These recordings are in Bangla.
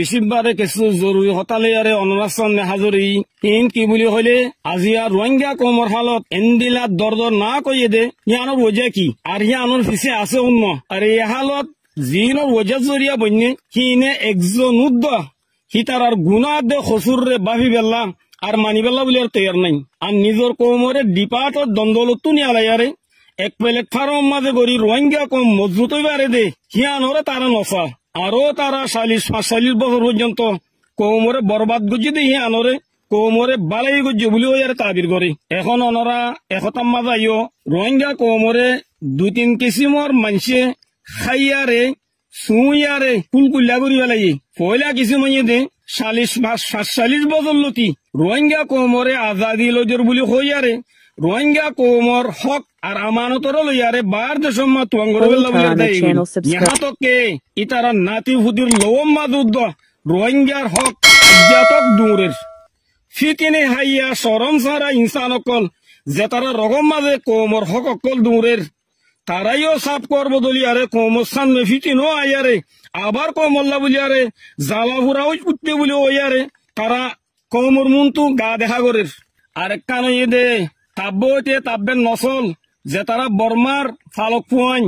ডিসেম্বরে কিছু জরুরি হতালে আরে অনুরাচন মেহাজরি কিন কি বলি হলে আজি আর রোহিঙ্গা কমর হালত এন্দিলা দর্দ না কইয়ে দে ইয়ানোর ওজা কি আৰু ইয়ানোৰ পিছিয়ে আছে অন্য আৰ এ হালত জিন ওজা জৰিয়া বন্যে কিনে একজন উদ্দ সি তাৰ আৰ গুণা দে খসুৰ ৰে বাফি বেলা আৰ মানি বেলা বুলি আৰু তৈয়াৰ নাই আৰু নিজৰ কমৰে ডিপাৰ্টৰ দ্বন্দ্বলত তুনি আলাইয়াৰে এক পেলে থাৰ মাঝে গড়ি ৰোহিঙ্গা কম মজবুত হইবাৰে দে হিয়ানোৰে তাৰা নসা আরো তারা চাল্লিশ পাঁচচল্লিশ বছর পর্যন্ত কৌমরে বরবাদ গুজি দিয়ে আনরে কৌমরে বালাই গজি বলিও ইয়ার তাবির করে এখন অনরা এখতাম মাজাইও রোহিঙ্গা কৌমরে দুই তিন কিসিমর মানুষে খাইয়ারে সুইয়ারে কুল্লা করি পেলাই পয়লা কিসিম দে চাল্লিশ সাতচল্লিশ বছর লতি রোহিঙ্গা কৌমরে আজাদি লজর বুলি হইয়ারে রোহিঙ্গা কৌমর হক আর আমানতর লইয়ারে বার দেশম্মা তুয়াঙ্গরকে ইতারা নাতি হুদির লওম মাদুদ্দ রোহিঙ্গার হক জাতক দূরের ফিকিনে হাইয়া সরম সারা ইনসান অকল যে তারা রগম মাঝে কৌমর হক অকল দূরের তারাইও সাপ করব দলিয়ারে কৌমর সামনে ফিটিনো আয়ারে আবার কৌমল্লা বলিয়ারে জ্বালা উঠতে বলি ওয়ারে তারা কৌমর মুন্তু গা দেখা করের আরেক আর ইয়ে দে তাব্য হইতে তাব্বেন নসল যে তারা বর্মার ফালক ফুয়াইন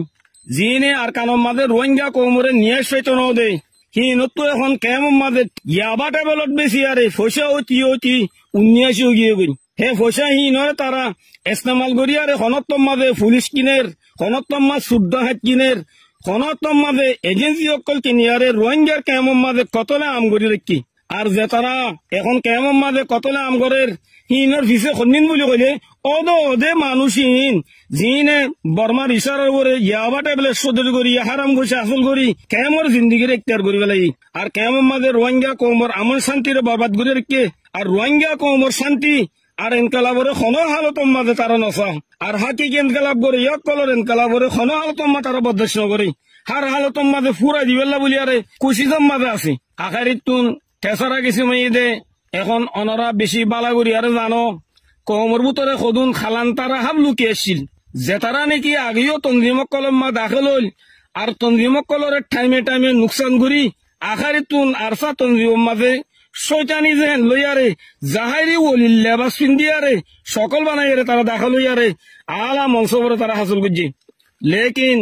জিনে আর কানম মাদে রোহিঙ্গা কৌমরে নিয়ে সৈতন দেয় হিনতো এখন কেমন মাদে ইয়াবা টেবলত বেশি আরে ফসা অতি অতি উন্নিয়াসি গিয়ে গই হে ফসা হি নয় তারা এসনামাল করি আরে হনত্তম মাদে পুলিশ কিনের হনত্তম মাদ শুদ্ধ হাত কিনের হনত্তম মাদে এজেন্সি সকল কিনি আরে রোহিঙ্গার কেমন মাদে কতলে আম করি রাখি আর যে তারা এখন কেমন মাদে কতলে আম করের হিনর ভিসে খন্দিন বলে কইলে অদে মানুষিন জিনে বর্মার ইশারার করে ইয়াবা ট্যাবলেট সদর করি হারাম ঘুষে আসল করি কেমর জিন্দিগির ইখতিয়ার করি পেলাই আর কেমন মাঝে রোহিঙ্গা কোমর আমন শান্তিরে বরবাদ করে রেখে আর রোহিঙ্গা কোমর শান্তি আর এনকালাবরে খন হালতম মাঝে তারা নসা আর হাকি এনকালাব করে ইয়ক কলর এনকালাবরে খন হালতম মা তারা বদশ নগরী হার হালতম মাঝে ফুরা দিবেলা বলি আরে কুশিতম মাঝে আছে আখারিত তুন ঠেসরা কিছু মেয়ে দে এখন অনরা বেশি বালাগুড়ি আরে জানো কমর বুতরে সদুন খালান তারা হাব লুকিয়েছিল যে তারা নাকি আগেও তঞ্জিমক কলম মা দাখিল হইল আর তঞ্জিমক কলরের টাইমে টাইমে নুকসান করি আখারি তুন আরসা তঞ্জিম মাঝে শৈতানি যেহেন লইয়ারে জাহাইরি ওলি লেবাস পিন্দিয়ারে সকল বানাইয়ারে তারা দাখিল হইয়ারে আলা মনসবরে তারা হাসিল করছে লেকিন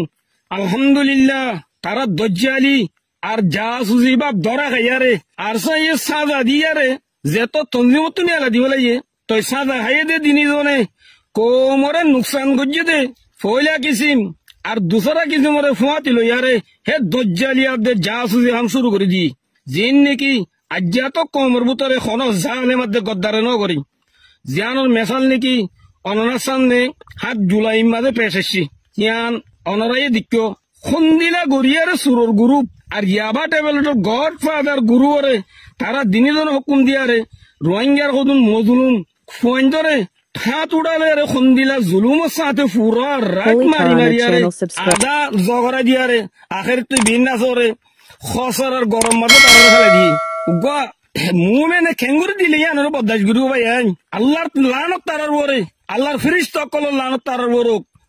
আলহামদুলিল্লাহ তারা দজ্জালি আর যা সুজি বাপ ধরা খাইয়ারে আর সাজা দিয়ারে যে তো তঞ্জিমত তুমি আলা দিব লাগে তই সাদা খাইয়ে দে জনে কোমরে নুকসান গজিয়ে দে ফয়লা কিসিম আর দুসরা কিসিমরে ফুয়াতি লইয়ারে হে দে যা সুজি হাম শুরু করে দি জিন নাকি আজ্ঞা তো কোমর বুতরে খনস জালে মধ্যে গদ্দারে ন করি জিয়ানোর মেশাল নাকি অননার সামনে হাত জুলাই মাঝে পেশ এসছি ইয়ান অনরাই দিক্য খুন্দিলা গড়িয়ারে সুরর গ্রুপ আর ইয়াবা টেবলেটর গড ফাদার গুরুরে তারা দিনিদন হুকুম দিয়ারে রোহিঙ্গার হদুন মজুলুন ফোনদরে হাত উড়ালে রে খন্দিলা জুলুমের সাথে পুরা রাত মারি মারি আরে আদা জগরা দিয়া রে আখের তুই বিন্যাস রে খসর আর গরম মাঝে তারা ফেলে দি গা মুমেনে খেঙ্গুর দিলে ইয়ানোর বদাস গুরু ভাই আল্লাহর লানত তারার আল্লাহর ফিরিস্ত কল লানত তারার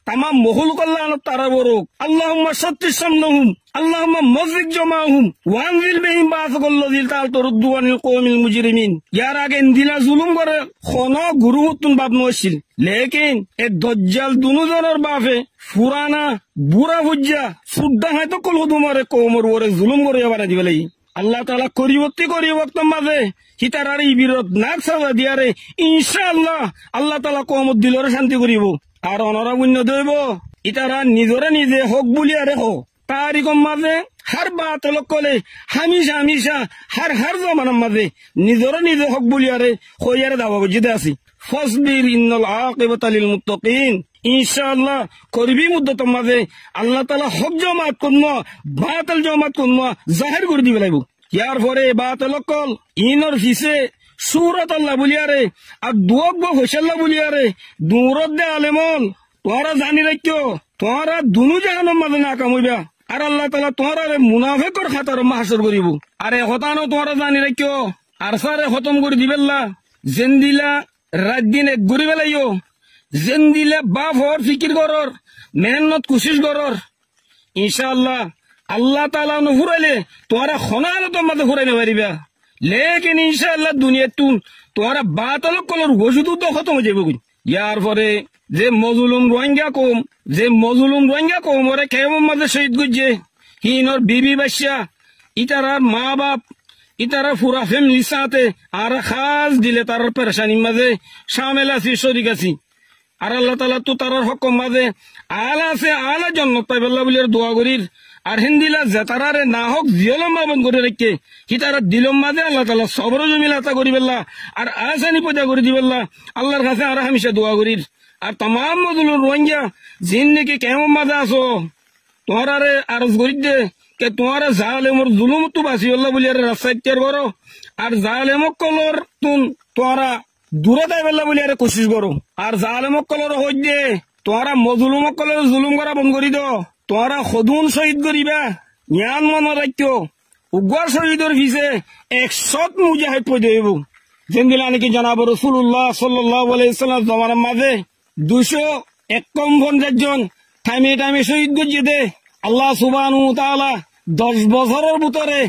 তামাম মহুল কল্যাণত তারা বরুক আল্লাহম্মা সত্যি আল্লাহম্মা মসজিদ বেহিম বাস দিল তাল ইয়ার আগে ইন্দিনা জুলুম করে খন গুরু হুতুন বাপ নছিল লেকিন এ দজ্জাল দুনুজনের ফুরানা বুড়া ভুজ্জা সুদ্দা কল ওরে জুলুম করে এবার দিবে লাগি আল্লাহ তালা করিবর্তি করি বক্তম মাঝে হিতার আর বিরোধ না সাজা দিয়ারে আল্লাহ তালা কৌমর দিলরে শান্তি করিব আর অনরা অন্য ধরব ইতারা নিজরে নিজে হোক বলিয়া রেখো তারই কম মাঝে হার বা লোক কলে হামিশা হামিশা হার হার জমানার মাঝে নিজরে নিজে হোক বলিয়ারে হইয়ারে দাবা বুঝিতে আছি ফসবির ইন্নল আকিবাতালিল মুত্তাকিন ইনশাআল্লাহ করবি মুদ্দত মাঝে আল্লাহ তাআলা হক জমাত করন বাতাল জমাত করন জাহির করে দিবে লাগব ইয়ার পরে বাতাল কল ইনর ফিসে সুরত আল্লাহ বলিয়ারে আর দুয়ক বা হৈশাল্লা বলিয়ারে দূরত দে আলেমল তোরা জানি রাখ তোরা দুনু জাহান মাঝে না কামইবা আর আল্লাহ তালা তোরা মুনাফেকর খাতার মাহাসর করিব আর হতানো তোরা জানি রাখ আর সারে খতম করে দিবেল্লা জেন্দিলা রাত দিন এক ঘুরি বেলাইও জেন্দিলা বাপ হর ফিকির করর মেহনত কুশিস করর ইনশাআল্লাহ আল্লাহ তালা নুহুরাইলে তোরা তোর মাঝে ঘুরাইলে পারিবা লেকিন ইনশাল্লাহ দুনিয়া তুন তোমরা বাতল কলর ওষুধ তো খতম হয়ে যাবে ইয়ার পরে যে মজুলুম রোহিঙ্গা কম যে মজুলুম রোহিঙ্গা কম ওরা কেমন মাঝে শহীদ গুজছে হিনর বিবি বাসিয়া ইতারার মা বাপ ইতারা ফুরা ফ্যামিলি সাথে আর খাস দিলে তার পেরেশানির মাঝে সামেল আছি শরিক আছি আর আল্লাহ তালা তো তার হকম মাঝে আল আছে আল জন্ম পাইবেল্লা বলে দোয়া করির আর হিন্দিলা জেতারারে না হোক জিয়লম্বা বন করে রেখে হিতারা দিলম মাঝে আল্লাহ তালা সবর লতা করি বেলা আর আসানি পূজা করে দিবেল্লা আল্লাহর কাছে আর হামিশা দোয়া করির আর তাম রোহিঙ্গা জিন্দিকে কেমন মাজা আসো তোমারে আরে আরজ করি দে কে তোমার জালেমর জুলুম তো বাঁচি হল্লা বলি আর রাস্তা করো আর জালেমক কলর তুন তোরা দূরে তাই বলি আরে কোশিস করো আর জালেমক কলর হইতে তোরা মজলুমক কলর জুলুম করা বন্ধ করি দো তোমরা সদুন শহীদ করিবা জ্ঞান মনে রাখতো উগ্র শহীদর ভিসে একশত মুজাহিদ পৈ দেব যেদিনা নাকি জনাব রসুল্লাহ সাল্লাহ আলাইসাল্লাম জমার মাঝে দুশো একম পঞ্চাশ জন টাইমে টাইমে শহীদ গজিয়ে দে আল্লাহ সুবানু তালা দশ বছরের ভিতরে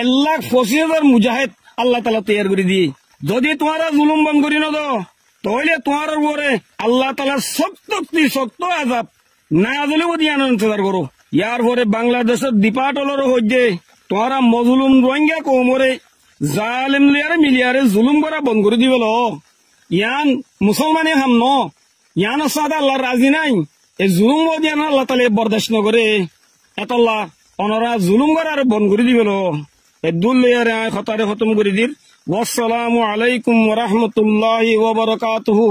এক লাখ পঁচিশ হাজার মুজাহিদ আল্লাহ তালা তৈরি করে দিয়ে যদি তোমারা জুলুম বন করি নদ তো তাহলে তোমার উপরে আল্লাহ তালা সত্তরটি সত্য আজাব না দিলেও দিয়ান ইন্তজার করো ইয়ার পরে বাংলাদেশের দীপাটলের হইতে তোরা মজলুম রোহিঙ্গা কোমরে জালেম লিয়ারে মিলিয়ারে জুলুম করা বন্ধ করে দিবে ইয়ান মুসলমানে হাম ন ইয়ান সাদ আল্লাহ রাজি নাই এই জুলুম দিয়ান আল্লাহ তালে বরদাস্ত নগরে এতল্লা অনরা জুলুম করা আর বন্ধ করে দিবে এ দুল লিয়ারে খতারে খতম করে দিল ওয়াসালামু আলাইকুম রহমতুল্লাহ ওবরকাতুহু